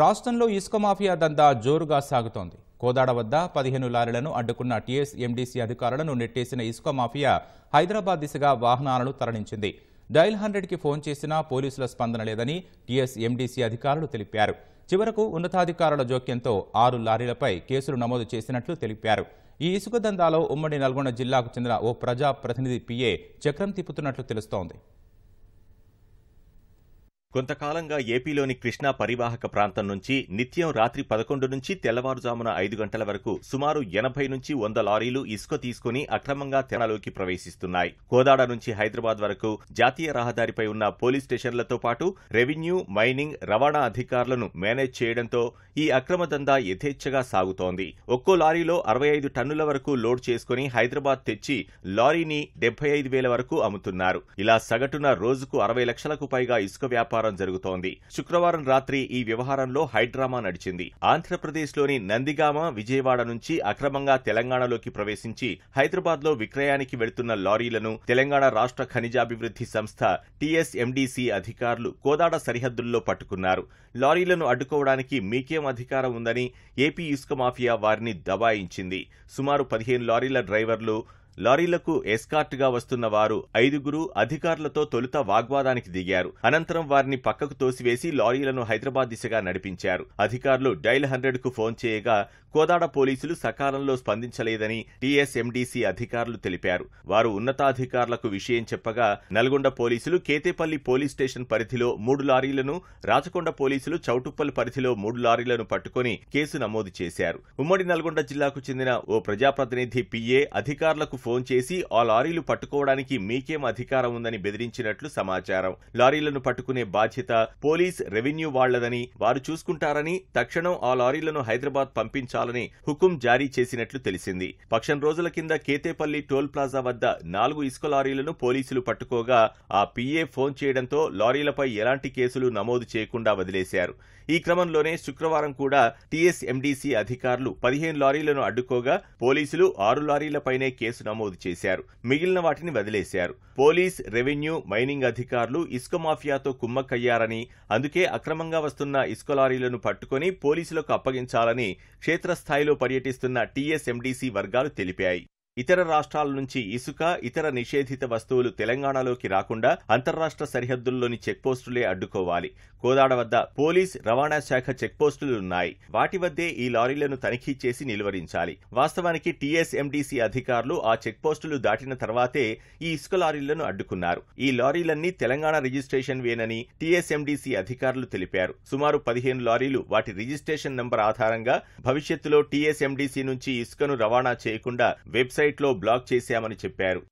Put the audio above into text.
రాష్ట్రంలో ఇసుక మాఫియా దందా జోరుగా సాగుతోంది కోదాడ వద్ద పదిహేను లారీలను అడ్డుకున్న టీఎస్ ఎండీసీ అధికారులను నెట్టేసిన ఇసుక మాఫియా హైదరాబాద్ దిశగా వాహనాలను తరలించింది డైల్ హండ్రెడ్కి ఫోన్ చేసినా పోలీసుల స్పందన లేదని టీఎస్ ఎండీసీ అధికారులు తెలిపారు చివరకు ఉన్నతాధికారుల జోక్యంతో ఆరు లారీలపై కేసులు నమోదు చేసినట్లు తెలిపారు ఈ ఇసుక దందాలో ఉమ్మడి నల్గొండ జిల్లాకు చెందిన ఓ ప్రజా ప్రతినిధి చక్రం తిప్పుతున్నట్లు తెలుస్తోంది కొంతకాలంగా ఏపీలోని కృష్ణా పరివాహక ప్రాంతం నుంచి నిత్యం రాత్రి పదకొండు నుంచి తెల్లవారుజామున ఐదు గంటల వరకు సుమారు ఎనభై నుంచి వంద లారీలు ఇసుక తీసుకుని అక్రమంగా తెలంగాణలోకి ప్రవేశిస్తున్నాయి కోదాడ నుంచి హైదరాబాద్ వరకు జాతీయ రహదారిపై ఉన్న పోలీస్ స్టేషన్లతో పాటు రెవెన్యూ మైనింగ్ రవాణా అధికారులను మేనేజ్ చేయడంతో ఈ అక్రమ దందా యథేచ్ఛగా సాగుతోంది ఒక్కో లారీలో అరవై ఐదు టన్నుల వరకు లోడ్ చేసుకుని హైదరాబాద్ తెచ్చి లారీని డెబ్బై ఐదు వేల వరకు అమ్ముతున్నారు ఇలా సగటున రోజుకు అరవై లక్షలకు పైగా ఇసుక వ్యాపారం వ్యవహారం జరుగుతోంది శుక్రవారం రాత్రి ఈ వ్యవహారంలో హైడ్రామా నడిచింది ఆంధ్రప్రదేశ్లోని నందిగామ విజయవాడ నుంచి అక్రమంగా తెలంగాణలోకి ప్రవేశించి హైదరాబాద్లో విక్రయానికి వెళ్తున్న లారీలను తెలంగాణ రాష్ట్ర ఖనిజాభివృద్ధి సంస్థ టీఎస్ఎండీసీ అధికారులు కోదాడ సరిహద్దుల్లో పట్టుకున్నారు లారీలను అడ్డుకోవడానికి మీకేం అధికారం ఉందని ఏపీ ఇసుక మాఫియా వారిని దబాయించింది సుమారు పదిహేను లారీల డ్రైవర్లు లారీలకు ఎస్కార్ట్గా వస్తున్న వారు ఐదుగురు అధికారులతో తొలుత వాగ్వాదానికి దిగారు అనంతరం వారిని పక్కకు తోసివేసి లారీలను హైదరాబాద్ దిశగా నడిపించారు అధికారులు డైల్ హండ్రెడ్ కు ఫోన్ చేయగా కోదాడ పోలీసులు సకాలంలో స్పందించలేదని టీఎస్ఎండీసీ అధికారులు తెలిపారు వారు ఉన్నతాధికారులకు విషయం చెప్పగా నల్గొండ పోలీసులు కేతేపల్లి పోలీస్ స్టేషన్ పరిధిలో మూడు లారీలను రాచకొండ పోలీసులు చౌటుప్పల్ పరిధిలో మూడు లారీలను పట్టుకుని కేసు నమోదు చేశారు ఉమ్మడి నల్గొండ జిల్లాకు చెందిన ఓ ప్రజాప్రతినిధి పిఏ అధికారులకు ఫోన్ చేసి ఆ లారీలు పట్టుకోవడానికి మీకేం అధికారం ఉందని బెదిరించినట్లు సమాచారం లారీలను పట్టుకునే బాధ్యత పోలీస్ రెవెన్యూ వాళ్లదని వారు చూసుకుంటారని తక్షణం ఆ లారీలను హైదరాబాద్ పంపించాలని హుకుం జారీ చేసినట్లు తెలిసింది పక్షం రోజుల కింద కేతేపల్లి టోల్ ప్లాజా వద్ద నాలుగు ఇసుక లారీలను పోలీసులు పట్టుకోగా ఆ పీఏ ఫోన్ చేయడంతో లారీలపై ఎలాంటి కేసులు నమోదు చేయకుండా వదిలేశారు ఈ క్రమంలోనే శుక్రవారం కూడా టీఎస్ఎండిసి అధికారులు పదిహేను లారీలను అడ్డుకోగా పోలీసులు ఆరు లారీలపైనే కేసు నమోదు చేశారు మిగిలిన వాటిని వదిలేశారు పోలీస్ రెవెన్యూ మైనింగ్ అధికారులు ఇసుక మాఫియాతో కుమ్మక్కయ్యారని అందుకే అక్రమంగా వస్తున్న ఇసుక లారీలను పట్టుకుని పోలీసులకు అప్పగించాలని క్షేత్రస్థాయిలో పర్యటిస్తున్న టీఎస్ఎండీసీ వర్గాలు తెలిపాయి ఇతర రాష్ట్రాల నుంచి ఇసుక ఇతర నిషేధిత వస్తువులు తెలంగాణలోకి రాకుండా అంతర్రాష్ట్ర సరిహద్దుల్లోని చెక్పోస్టులే అడ్డుకోవాలి కోదాడ వద్ద పోలీస్ రవాణా శాఖ చెక్పోస్టులున్నాయి వాటి వద్దే ఈ లారీలను తనిఖీ చేసి నిలువరించాలి వాస్తవానికి టీఎస్ఎండిసి అధికారులు ఆ చెక్పోస్టులు దాటిన తర్వాతే ఈ ఇసుక లారీలను అడ్డుకున్నారు ఈ లారీలన్నీ తెలంగాణ రిజిస్ట్రేషన్ వేనని టీఎస్ఎండిసి అధికారులు తెలిపారు సుమారు పదిహేను లారీలు వాటి రిజిస్ట్రేషన్ నంబర్ ఆధారంగా భవిష్యత్తులో టీఎస్ఎండిసి నుంచి ఇసుకను రవాణా చేయకుండా వెబ్సైట్ వెబ్సైట్లో బ్లాక్ చేశామని చెప్పారు